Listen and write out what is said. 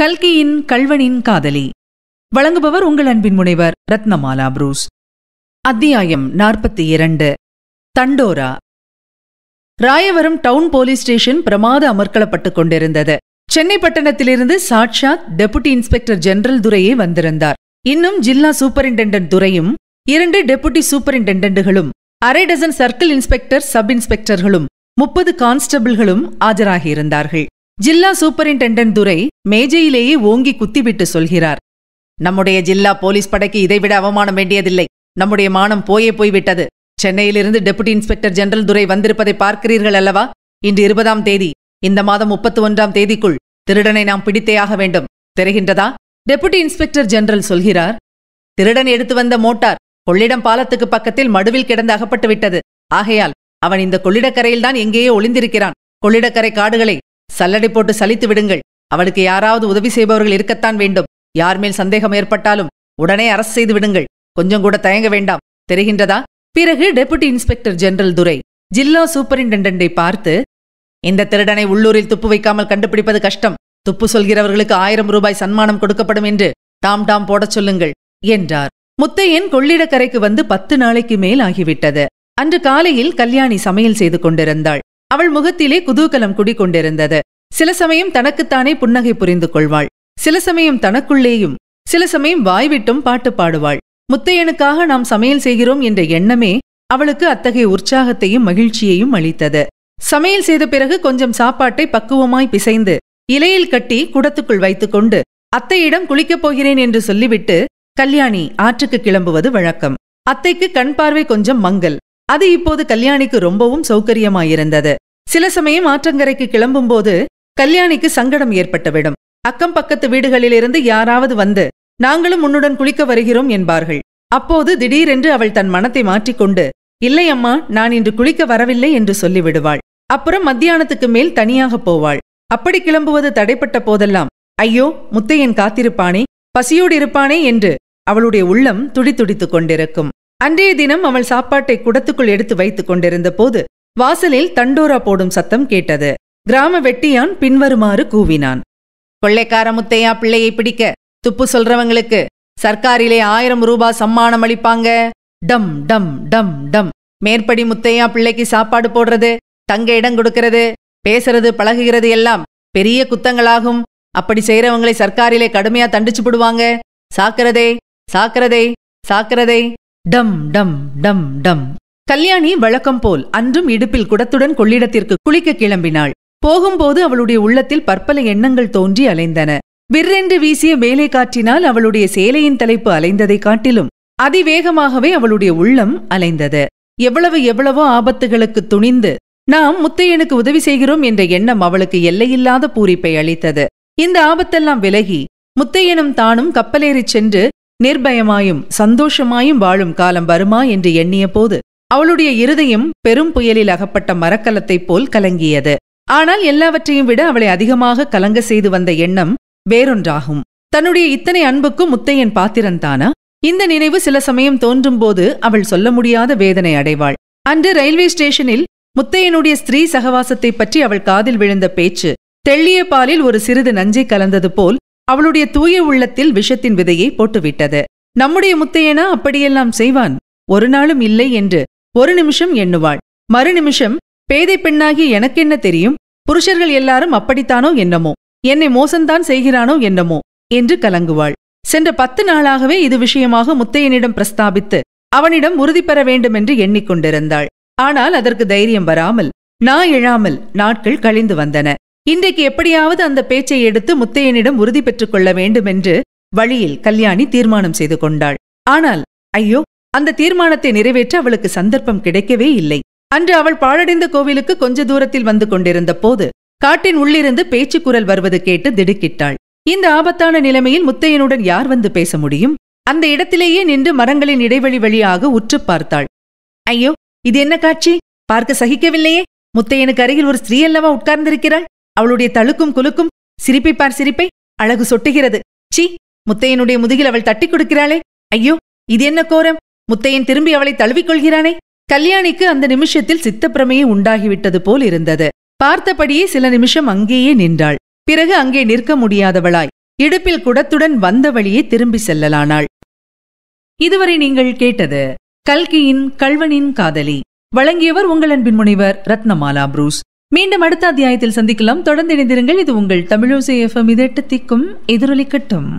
கல்கியின் கல்வனின் காதலி வழங்குபவர் உங்கள் அன்பின் முனைவர் ரத்னமாலா புரூஸ் அத்தியாயம் நாற்பத்தி இரண்டு தண்டோரா ராயவரம் டவுன் போலீஸ் ஸ்டேஷன் பிரமாத அமர்க்களப்பட்டுக் கொண்டிருந்தது சென்னை பட்டணத்திலிருந்து சாட்சாத் டெபுட்டி இன்ஸ்பெக்டர் ஜெனரல் துரையே வந்திருந்தார் இன்னும் ஜில்லா சூப்பரிண்டென்டென்ட் துரையும் இரண்டு டெபுட்டி சூப்பரிண்டென்டென்ட்டுகளும் அரை டசன் சர்க்கிள் இன்ஸ்பெக்டர் சப் இன்ஸ்பெக்டர்களும் முப்பது கான்ஸ்டபிள்களும் ஆஜராகியிருந்தார்கள் ஜில்லா சூப்பரிண்டெண்டன்ட் துரை மேஜையிலேயே ஓங்கி குத்திவிட்டு சொல்கிறார் நம்முடைய ஜில்லா போலீஸ் படைக்கு இதைவிட அவமானம் வேண்டியதில்லை நம்முடைய மானம் போயே போய்விட்டது சென்னையிலிருந்து டெபுட்டி இன்ஸ்பெக்டர் ஜெனரல் துரை வந்திருப்பதை பார்க்கிறீர்கள் அல்லவா இன்று இருபதாம் தேதி இந்த மாதம் முப்பத்து ஒன்றாம் தேதிக்குள் திருடனை நாம் பிடித்தே ஆக வேண்டும் தெரிகின்றதா டெபுட்டி இன்ஸ்பெக்டர் ஜெனரல் சொல்கிறார் திருடன் எடுத்து வந்த மோட்டார் கொள்ளிடம் பாலத்துக்கு பக்கத்தில் மடுவில் கிடந்து அகப்பட்டு விட்டது ஆகையால் அவன் இந்த கொள்ளிடக்கரையில்தான் எங்கேயோ ஒளிந்திருக்கிறான் கொள்ளிடக்கரை காடுகளை சல்லடை போட்டு சலித்து விடுங்கள் அவளுக்கு யாராவது உதவி செய்பவர்கள் இருக்கத்தான் வேண்டும் யார் மேல் சந்தேகம் ஏற்பட்டாலும் உடனே அரசு செய்து விடுங்கள் கொஞ்சம் கூட தயங்க வேண்டாம் தெரிகின்றதா பிறகு டெபுட்டி இன்ஸ்பெக்டர் ஜெனரல் துரை ஜில்லா சூப்பரிண்டென்டென்டை பார்த்து இந்த திருடனை உள்ளூரில் துப்பு வைக்காமல் கண்டுபிடிப்பது கஷ்டம் துப்பு சொல்கிறவர்களுக்கு ஆயிரம் ரூபாய் சன்மானம் கொடுக்கப்படும் என்று டாம் டாம் போடச் சொல்லுங்கள் என்றார் முத்தையன் கொள்ளிடக்கரைக்கு வந்து பத்து நாளைக்கு மேல் ஆகிவிட்டது அன்று காலையில் கல்யாணி சமையல் செய்து கொண்டிருந்தாள் அவள் முகத்திலே குதூகலம் குடிக்கொண்டிருந்தது சில சமயம் தனக்குத்தானே புன்னகை புரிந்து கொள்வாள் சில சமயம் தனக்குள்ளேயும் சில சமயம் வாய்விட்டும் பாட்டு பாடுவாள் முத்தையனுக்காக நாம் சமையல் செய்கிறோம் என்ற எண்ணமே அவளுக்கு அத்தகைய உற்சாகத்தையும் மகிழ்ச்சியையும் அளித்தது சமையல் செய்த பிறகு கொஞ்சம் சாப்பாட்டை பக்குவமாய் பிசைந்து இலையில் கட்டி குடத்துக்குள் வைத்துக் கொண்டு அத்தையிடம் குளிக்கப் போகிறேன் என்று சொல்லிவிட்டு கல்யாணி ஆற்றுக்கு கிளம்புவது வழக்கம் அத்தைக்கு கண் பார்வை கொஞ்சம் மங்கல் அது இப்போது கல்யாணிக்கு ரொம்பவும் சௌகரியமாயிருந்தது சில சமயம் ஆற்றங்கரைக்கு கிளம்பும் போது கல்யாணிக்கு சங்கடம் ஏற்பட்டுவிடும் அக்கம் பக்கத்து வீடுகளிலிருந்து யாராவது வந்து நாங்களும் உன்னுடன் குளிக்க வருகிறோம் என்பார்கள் அப்போது திடீரென்று அவள் தன் மனத்தை மாற்றிக்கொண்டு இல்லை அம்மா நான் இன்று குளிக்க வரவில்லை என்று சொல்லிவிடுவாள் அப்புறம் மத்தியானத்துக்கு மேல் தனியாக போவாள் அப்படி கிளம்புவது தடைப்பட்ட போதெல்லாம் ஐயோ முத்தையன் காத்திருப்பானே பசியோடு இருப்பானே என்று அவளுடைய உள்ளம் துடித்துடித்துக் கொண்டிருக்கும் அன்றைய தினம் அவள் சாப்பாட்டை குடத்துக்குள் எடுத்து வைத்துக் கொண்டிருந்த போது வாசலில் தண்டோரா போடும் சத்தம் கேட்டது கிராம வெட்டியான் பின்வருமாறு கூவினான் கொள்ளைக்கார முத்தையா பிள்ளையை பிடிக்க துப்பு சொல்றவங்களுக்கு சர்க்காரிலே ஆயிரம் ரூபாய் சம்மானம் அளிப்பாங்க டம் டம் டம் டம் மேற்படி முத்தையா பிள்ளைக்கு சாப்பாடு போடுறது தங்க இடம் கொடுக்கிறது பேசுறது பழகுகிறது எல்லாம் பெரிய குத்தங்களாகும் அப்படி செய்யறவங்களை சர்க்காரிலே கடுமையா தண்டிச்சு போடுவாங்க சாக்கிறதே சாக்கிறதே சாக்கிறதே டம் டம் டம் டம் கல்யாணி வழக்கம் போல் அன்றும் இடுப்பில் குடத்துடன் கொள்ளிடத்திற்கு குளிக்க கிளம்பினாள் போகும்போது அவளுடைய உள்ளத்தில் பற்பல எண்ணங்கள் தோன்றி அலைந்தன விற்றென்று வீசிய மேலே காற்றினால் அவளுடைய சேலையின் தலைப்பு அலைந்ததைக் காட்டிலும் அதிவேகமாகவே அவளுடைய உள்ளம் அலைந்தது எவ்வளவு எவ்வளவோ ஆபத்துகளுக்கு துணிந்து நாம் முத்தையனுக்கு உதவி செய்கிறோம் என்ற எண்ணம் அவளுக்கு எல்லையில்லாத பூரிப்பை அளித்தது இந்த ஆபத்தெல்லாம் விலகி முத்தையனும் தானும் கப்பலேறிச் சென்று நிர்பயமாயும் சந்தோஷமாயும் வாழும் காலம் வருமா என்று எண்ணிய போது அவளுடைய இருதயம் பெரும் புயலில் அகப்பட்ட மரக்கலத்தைப் போல் கலங்கியது ஆனால் எல்லாவற்றையும் விட அவளை அதிகமாக கலங்க செய்து வந்த எண்ணம் வேறொன்றாகும் தன்னுடைய இத்தனை அன்புக்கும் முத்தையன் பாத்திரந்தானா இந்த நினைவு சில சமயம் தோன்றும்போது அவள் சொல்ல முடியாத வேதனை அடைவாள் அன்று ரயில்வே ஸ்டேஷனில் முத்தையனுடைய ஸ்திரீ சகவாசத்தை பற்றி அவள் காதில் விழுந்த பேச்சு தெள்ளிய பாலில் ஒரு சிறிது நஞ்சை கலந்தது போல் அவளுடைய தூய உள்ளத்தில் விஷத்தின் விதையை போட்டுவிட்டது நம்முடைய முத்தையனா அப்படியெல்லாம் செய்வான் ஒரு நாளும் இல்லை என்று ஒரு நிமிஷம் எண்ணுவாள் மறுநிமிஷம் பேதை பெண்ணாகி எனக்கென்ன தெரியும் புருஷர்கள் எல்லாரும் அப்படித்தானோ என்னமோ என்னை மோசம்தான் செய்கிறானோ என்னமோ என்று கலங்குவாள் சென்ற பத்து நாளாகவே இது விஷயமாக முத்தையனிடம் பிரஸ்தாபித்து அவனிடம் உறுதி பெற வேண்டுமென்று எண்ணிக்கொண்டிருந்தாள் ஆனால் அதற்கு தைரியம் வராமல் நா எழாமல் நாட்கள் கழிந்து வந்தன இன்றைக்கு எப்படியாவது அந்த பேச்சை எடுத்து முத்தையனிடம் உறுதி பெற்றுக் கொள்ள வேண்டுமென்று வழியில் கல்யாணி தீர்மானம் செய்து கொண்டாள் ஆனால் ஐயோ அந்த தீர்மானத்தை நிறைவேற்ற அவளுக்கு சந்தர்ப்பம் கிடைக்கவே இல்லை அன்று அவள் பாழடைந்த கோவிலுக்கு கொஞ்ச தூரத்தில் வந்து கொண்டிருந்த போது காட்டின் உள்ளிருந்து பேச்சு குரல் வருவது கேட்டு திடுக்கிட்டாள் இந்த ஆபத்தான நிலைமையில் முத்தையனுடன் யார் வந்து பேச முடியும் அந்த இடத்திலேயே நின்று மரங்களின் இடைவெளி வழியாக உற்று பார்த்தாள் ஐயோ இது என்ன காட்சி பார்க்க சகிக்கவில்லையே முத்தையனுக்கு அருகில் ஒரு ஸ்திரீ அல்லவா உட்கார்ந்திருக்கிறாள் அவளுடைய தழுக்கும் குலுக்கும் சிரிப்பை பார் சிரிப்பை அழகு சொட்டுகிறது சி முத்தையனுடைய முதுகில் அவள் தட்டி கொடுக்கிறாளே ஐயோ இது என்ன கோரம் முத்தையன் திரும்பி அவளை தழுவிக் கொள்கிறானே கல்யாணிக்கு அந்த நிமிஷத்தில் சித்தப்பிரமையை உண்டாகிவிட்டது போல் இருந்தது பார்த்தபடியே சில நிமிஷம் அங்கேயே நின்றாள் பிறகு அங்கே நிற்க முடியாதவளாய் இடுப்பில் குடத்துடன் வந்த வழியே திரும்பி செல்லலானாள் இதுவரை நீங்கள் கேட்டது கல்கியின் கல்வனின் காதலி வழங்கியவர் உங்கள் அன்பின் முனைவர் ரத்னமாலா புரூஸ் மீண்டும் அடுத்த அத்தியாயத்தில் சந்திக்கலாம் தொடர்ந்து இணைந்திருங்கள் இது உங்கள் தமிழோசை எஃப்எம் இதெட்டு திக்கும் எதிரொலிக்கட்டும்